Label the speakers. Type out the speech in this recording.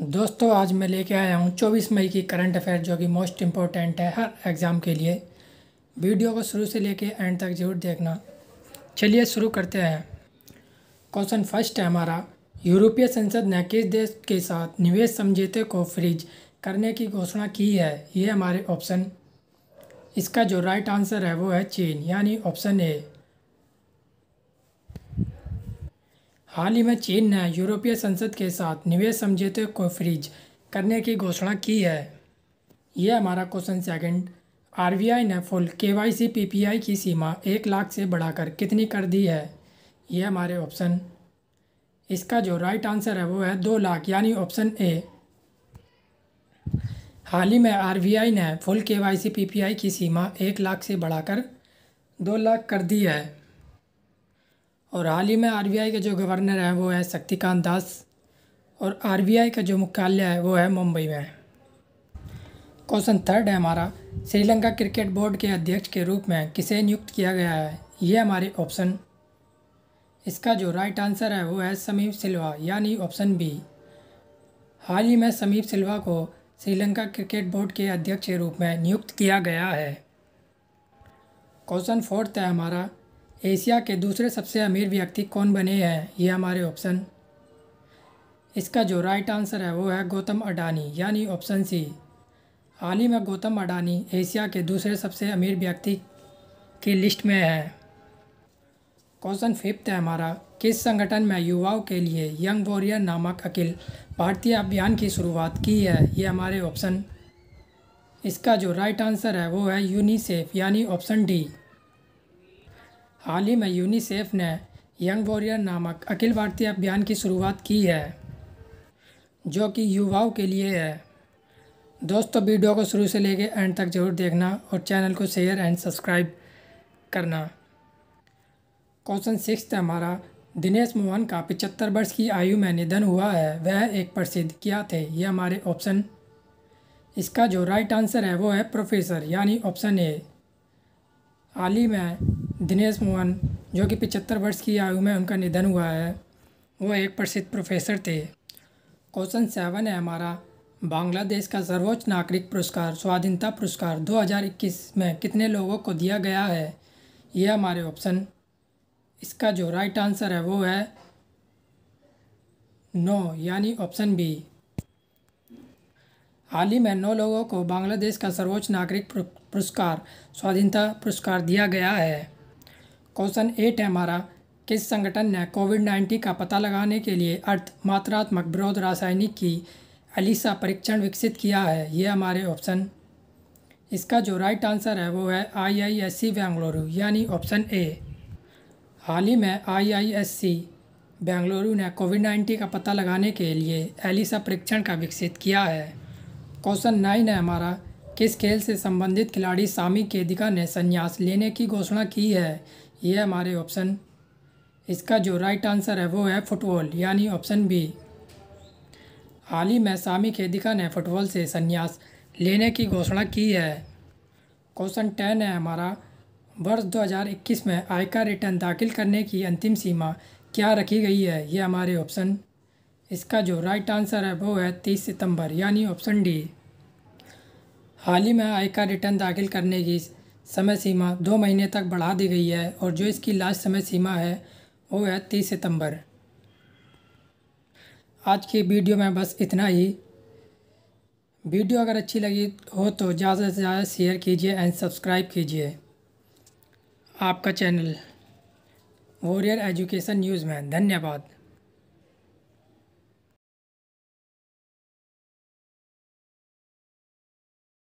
Speaker 1: दोस्तों आज मैं लेके आया हूँ 24 मई की करंट अफेयर जो कि मोस्ट इम्पोर्टेंट है हर एग्ज़ाम के लिए वीडियो को शुरू से लेके एंड तक जरूर देखना चलिए शुरू करते हैं क्वेश्चन फर्स्ट है हमारा यूरोपीय संसद ने किस देश के साथ निवेश समझौते को फ्रीज करने की घोषणा की है ये हमारे ऑप्शन इसका जो राइट आंसर है वो है चीन यानी ऑप्शन ए हाल ही में चीन ने यूरोपीय संसद के साथ निवेश समझौते को फ्रीज करने की घोषणा की है ये हमारा क्वेश्चन सेकंड आरबीआई ने फुल केवाईसी पीपीआई की सीमा एक लाख से बढ़ाकर कितनी कर दी है ये हमारे ऑप्शन इसका जो राइट आंसर है वो है दो लाख यानी ऑप्शन ए हाल ही में आरबीआई ने फुल केवाईसी पीपीआई की सीमा एक लाख से बढ़ाकर दो लाख कर दी है और हाल ही में आर के जो गवर्नर हैं वो हैं शक्तिकांत दास और आर का जो मुख्यालय है वो है मुंबई में क्वेश्चन थर्ड है हमारा श्रीलंका क्रिकेट बोर्ड के अध्यक्ष के रूप में किसे नियुक्त किया गया है ये हमारे ऑप्शन इसका जो राइट आंसर है वो है समीप सिल्वा यानी ऑप्शन बी हाल ही में समीप सिल्वा को श्रीलंका क्रिकेट बोर्ड के अध्यक्ष के रूप में नियुक्त किया गया है क्वेश्चन फोर्थ है हमारा एशिया के दूसरे सबसे अमीर व्यक्ति कौन बने हैं ये हमारे ऑप्शन इसका जो राइट आंसर है वो है गौतम अडानी यानी ऑप्शन सी हाल ही में गौतम अडानी एशिया के दूसरे सबसे अमीर व्यक्ति की लिस्ट में है क्वेश्चन फिफ्थ है हमारा किस संगठन में युवाओं के लिए यंग वॉरियर नामक अखिल भारतीय अभियान की शुरुआत की है ये हमारे ऑप्शन इसका जो राइट आंसर है वो है यूनिसेफ यानी ऑप्शन डी हाल ही में यूनिसेफ ने यंग वॉरियर नामक अखिल भारतीय अभियान की शुरुआत की है जो कि युवाओं के लिए है दोस्तों वीडियो को शुरू से लेकर एंड तक ज़रूर देखना और चैनल को शेयर एंड सब्सक्राइब करना क्वेश्चन सिक्स हमारा दिनेश मोहन का पिचहत्तर वर्ष की आयु में निधन हुआ है वह एक प्रसिद्ध क्या थे ये हमारे ऑप्शन इसका जो राइट आंसर है वो है प्रोफेसर यानी ऑप्शन ए हाल ही में दिनेश मोहन जो कि पिचहत्तर वर्ष की आयु में उनका निधन हुआ है वो एक प्रसिद्ध प्रोफेसर थे क्वेश्चन सेवन है हमारा बांग्लादेश का सर्वोच्च नागरिक पुरस्कार स्वाधीनता पुरस्कार 2021 में कितने लोगों को दिया गया है ये हमारे ऑप्शन इसका जो राइट आंसर है वो है नो यानी ऑप्शन बी हाल ही में नौ लोगों को बांग्लादेश का सर्वोच्च नागरिक पुरस्कार स्वाधीनता पुरस्कार दिया गया है क्वेश्चन एट है हमारा किस संगठन ने कोविड नाइन्टीन का पता लगाने के लिए अर्थ मात्रात्मक विरोध रासायनिक की अलीसा परीक्षण विकसित किया है ये हमारे ऑप्शन इसका जो राइट आंसर है वो है आई आई एस सी बेंगलुरु यानी ऑप्शन ए हाल ही में आई आई एस सी बेंगलुरु ने कोविड नाइन्टीन का पता लगाने के लिए एलिसा परीक्षण का विकसित किया है क्वेश्चन नाइन है हमारा किस खेल से संबंधित खिलाड़ी सामी केदिका ने संन्यास लेने की घोषणा की है ये हमारे ऑप्शन इसका जो राइट आंसर है वो है फुटबॉल यानी ऑप्शन बी हाल ही में सामी खेदिका ने फुटबॉल से संन्यास लेने की घोषणा की है क्वेश्चन टेन है हमारा वर्ष 2021 में आयकर रिटर्न दाखिल करने की अंतिम सीमा क्या रखी गई है ये हमारे ऑप्शन इसका जो राइट आंसर है वो है तीस सितंबर यानी ऑप्शन डी हाल ही में आयकर रिटर्न दाखिल करने की समय सीमा दो महीने तक बढ़ा दी गई है और जो इसकी लास्ट समय सीमा है वो है तीस सितंबर आज की वीडियो में बस इतना ही वीडियो अगर अच्छी लगी हो तो ज़्यादा से ज़्यादा शेयर कीजिए एंड सब्सक्राइब कीजिए आपका चैनल वॉरियर एजुकेशन न्यूज़ में धन्यवाद